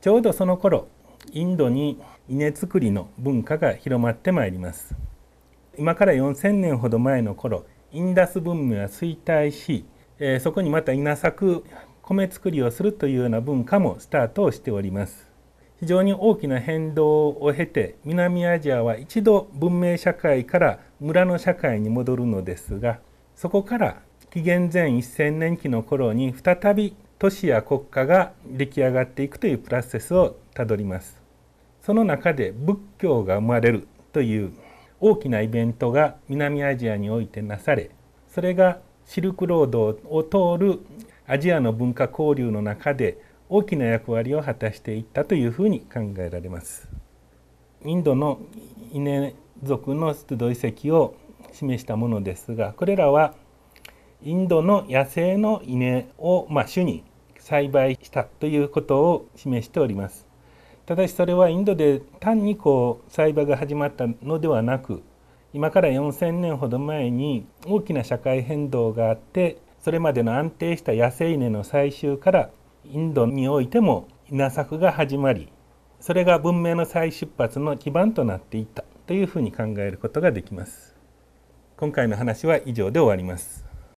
ちょうどその頃インドに稲作りの文化が広まってまいります今から4,000年ほど前の頃インダス文明は衰退し、えー、そこにまた稲作米作りをするというような文化もスタートをしております非常に大きな変動を経て南アジアは一度文明社会から村の社会に戻るのですがそこから紀元前1000年期の頃に再び都市や国家が出来上がっていくというプロセスをたどりますその中で仏教が生まれるという大きなイベントが南アジアにおいてなされそれがシルクロードを通るアジアの文化交流の中で大きな役割を果たしていったというふうに考えられます。インドのイネ族の出土遺跡を示したものですがこれらはインドの野生の稲を、まあ、主に栽培したということを示しておりますただしそれはインドで単にこう栽培が始まったのではなく今から4,000年ほど前に大きな社会変動があってそれまでの安定した野生稲の採集からインドにおいても稲作が始まりそれが文明の再出発の基盤となっていったというふうに考えることができます今回の話は以上で終わります